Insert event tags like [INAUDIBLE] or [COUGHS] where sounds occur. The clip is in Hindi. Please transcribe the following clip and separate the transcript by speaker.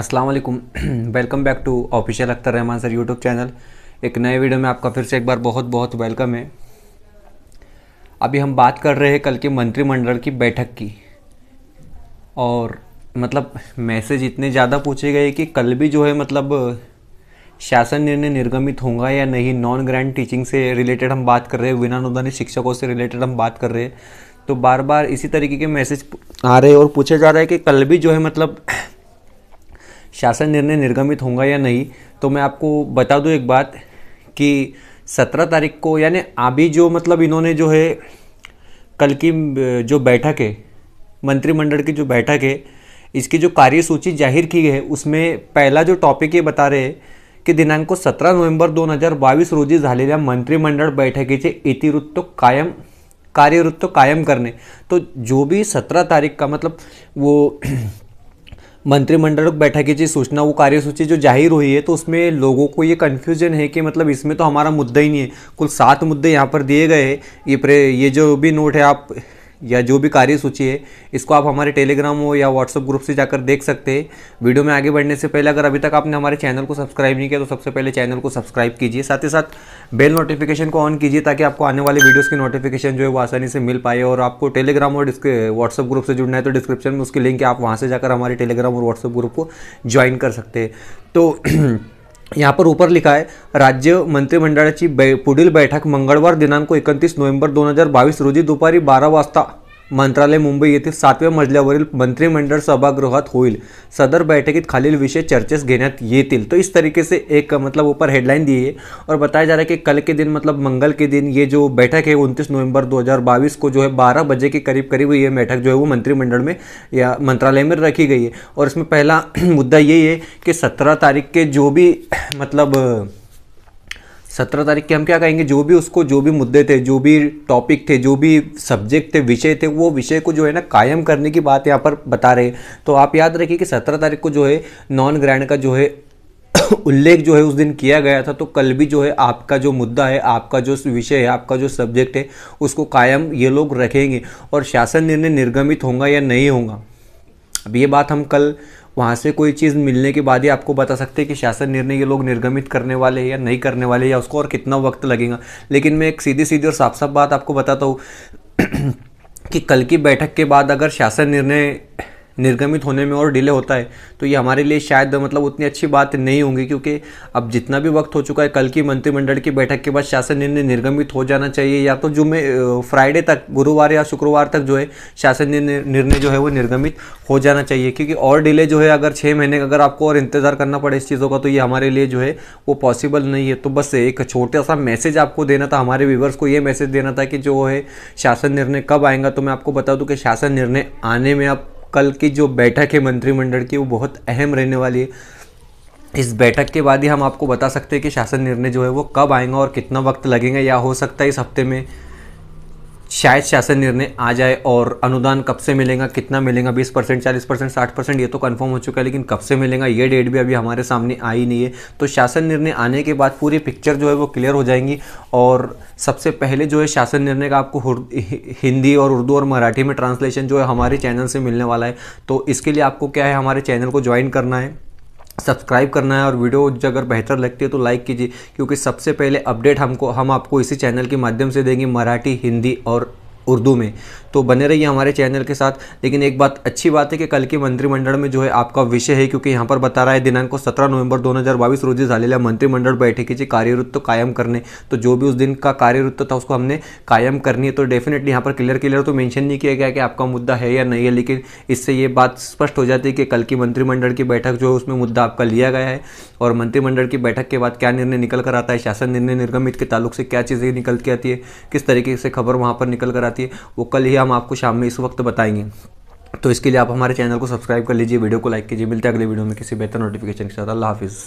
Speaker 1: अस्सलाम वालेकुम [CLEARS THROAT] welcome back to official Akhtar Rahman sir YouTube channel एक नए वीडियो में आपका फिर से एक बार बहुत बहुत वेलकम है अभी हम बात कर रहे हैं कल के मंत्रिमंडल की बैठक की और मतलब मैसेज इतने ज़्यादा पूछे गए कि कल भी जो है मतलब शासन निर्णय निर्गमित होगा या नहीं नॉन ग्रैंड टीचिंग से रिलेटेड हम बात कर रहे हैं अनुदानित शिक्षकों से रिलेटेड हम बात कर रहे हैं तो बार बार इसी तरीके के मैसेज आ रहे हैं और पूछे जा रहा है कि कल भी जो है मतलब शासन निर्णय निर्गमित होगा या नहीं तो मैं आपको बता दूँ एक बात कि सत्रह तारीख को यानी अभी जो मतलब इन्होंने जो है कल की जो बैठक है मंत्रिमंडल की जो बैठक है इसकी जो कार्यसूची जाहिर की है उसमें पहला जो टॉपिक ये बता रहे हैं कि दिनांक को सत्रह नोव्हेंबर दोन हजार बावीस रोजी मंत्रिमंडल बैठकी से इतिवृत्त कायम कार्यवृत्त कायम करने तो जो भी सत्रह तारीख का मतलब वो [CLEARS THROAT] मंत्रिमंडल बैठक की सूचना वो कार्यसूची जो जाहिर हुई है तो उसमें लोगों को ये कन्फ्यूजन है कि मतलब इसमें तो हमारा मुद्दा ही नहीं है कुल सात मुद्दे यहाँ पर दिए गए ये प्रे ये जो भी नोट है आप या जो भी कार्य सूची है इसको आप हमारे टेलीग्राम हो या व्हाट्सअप ग्रुप से जाकर देख सकते हैं वीडियो में आगे बढ़ने से पहले अगर अभी तक आपने हमारे चैनल को सब्सक्राइब नहीं किया तो सबसे पहले चैनल को सब्सक्राइब कीजिए साथ ही साथ बेल नोटिफिकेशन को ऑन कीजिए ताकि आपको आने वाले वीडियोज़ की नोटिफिकेशन जो है वो आसानी से मिल पाए और आपको टेलीग्राम और व्हाट्सअप ग्रुप से जुड़ना है तो डिस्क्रिप्शन में उसकी लिंक है आप वहाँ से जाकर हमारे टेलीग्राम और व्हाट्सअप ग्रुप को ज्वाइन कर सकते हैं तो [CLEARS THROAT] यहाँ पर ऊपर लिखा है राज्य मंत्रिमंडळाची बै पुढील बैठक मंगळवार दिनांक एकतीस नोव्हेंबर दोन हजार बावीस रोजी दुपारी बारा वाजता मंत्रालय मुंबई येथील सातव्या मजल्यावरील मंत्रिमंडळ सभागृहात होईल सदर बैठकीत खालील विषय चर्चेस घेण्यात येतील तो इस तरीके से एक मतलब ऊपर हेडलाइन दी है और बताया जा रहा है कि कल के दिन मतलब मंगल के दिन ये जो बैठक है उनतीस नवंबर 2022 को जो है 12 बजे के करीब करीब ये बैठक जो है वो मंत्रिमंडल में या मंत्रालय में रखी गई है और इसमें पहला [CLEARS THROAT] मुद्दा ये है कि सत्रह तारीख के जो भी मतलब सत्रह तारीख के हम क्या कहेंगे जो भी उसको जो भी मुद्दे थे जो भी टॉपिक थे जो भी सब्जेक्ट थे विषय थे वो विषय को जो है ना कायम करने की बात यहाँ पर बता रहे तो आप याद रखिए कि सत्रह तारीख को जो है नॉन ग्रैंड का जो है [COUGHS] उल्लेख जो है उस दिन किया गया था तो कल भी जो है आपका जो मुद्दा है आपका जो विषय है आपका जो सब्जेक्ट है उसको कायम ये लोग रखेंगे और शासन निर्णय निर्गमित होगा या नहीं होगा अब ये बात हम कल वहाँ से कोई चीज़ मिलने के बाद ही आपको बता सकते हैं कि शासन निर्णय ये लोग निर्गमित करने वाले हैं या नहीं करने वाले या उसको और कितना वक्त लगेगा लेकिन मैं एक सीधी सीधी और साफ साफ बात आपको बताता हूँ [CLEARS THROAT] कि कल की बैठक के बाद अगर शासन निर्णय निर्गमित होने में और डिले होता है तो ये हमारे लिए शायद मतलब उतनी अच्छी बात नहीं होंगी क्योंकि अब जितना भी वक्त हो चुका है कल की मंत्रिमंडल की बैठक के बाद शासन निर्णय निर्गमित हो जाना चाहिए या तो जुम्मे फ्राइडे तक गुरुवार या शुक्रवार तक जो है शासन निर्णय जो है वो निर्गमित हो जाना चाहिए क्योंकि और डिले जो है अगर छः महीने अगर आपको और इंतज़ार करना पड़े इस चीज़ों का तो ये हमारे लिए जो है वो पॉसिबल नहीं है तो बस एक छोटा सा मैसेज आपको देना था हमारे व्यूवर्स को ये मैसेज देना था कि जो है शासन निर्णय कब आएगा तो मैं आपको बता दूँ कि शासन निर्णय आने में अब कल की जो बैठक है मंत्रिमंडल की वो बहुत अहम रहने वाली है इस बैठक के बाद ही हम आपको बता सकते हैं कि शासन निर्णय जो है वो कब आएगा और कितना वक्त लगेगा या हो सकता है इस हफ्ते में शायद शासन निर्णय आ जाए और अनुदान कब से मिलेगा कितना मिलेगा 20 परसेंट चालीस परसेंट साठ परसेंट ये तो कंफर्म हो चुका है लेकिन कब से मिलेगा ये डेट भी अभी हमारे सामने आई नहीं है तो शासन निर्णय आने के बाद पूरी पिक्चर जो है वो क्लियर हो जाएंगी और सबसे पहले जो है शासन निर्णय का आपको हिंदी और उर्दू और मराठी में ट्रांसलेशन जो है हमारे चैनल से मिलने वाला है तो इसके लिए आपको क्या है हमारे चैनल को ज्वाइन करना है सब्सक्राइब करना है और वीडियो अगर बेहतर लगती है तो लाइक कीजिए क्योंकि सबसे पहले अपडेट हमको हम आपको इसी चैनल के माध्यम से देंगे मराठी हिंदी और उर्दू में तो बने रहिए हमारे चैनल के साथ लेकिन एक बात अच्छी बात है कि कल के मंत्रिमंडल में जो है आपका विषय है क्योंकि यहाँ पर बता रहा है दिनांक सत्रह नवंबर दो हजार बावीस रोजी झालेल्या की जी कार्यवृत्त कायम करने तो जो भी उस दिन का कार्यवृत्त था उसको हमने कायम करनी है तो डेफिनेटली यहाँ पर क्लियर क्लियर तो मैंशन नहीं किया गया कि आपका मुद्दा है या नहीं है लेकिन इससे ये बात स्पष्ट हो जाती है कि कल की मंत्रिमंडल की बैठक जो है उसमें मुद्दा आपका लिया गया है और मंत्रिमंडल की बैठक के बाद क्या निर्णय निकल कर आता है शासन निर्णय निर्गमित के ताल्लुक से क्या चीज़ें निकल के आती है किस तरीके से खबर वहाँ पर निकल कर आती है वो कल ही हम आपको शाम में इस वक्त बताएंगे तो इसके लिए आप हमारे चैनल को सब्सक्राइब कर लीजिए वीडियो को लाइक कीजिए मिलते हैं अगले वीडियो में किसी बेहतर नोटिफिकेशन के साथ अल्लाह हाफिज़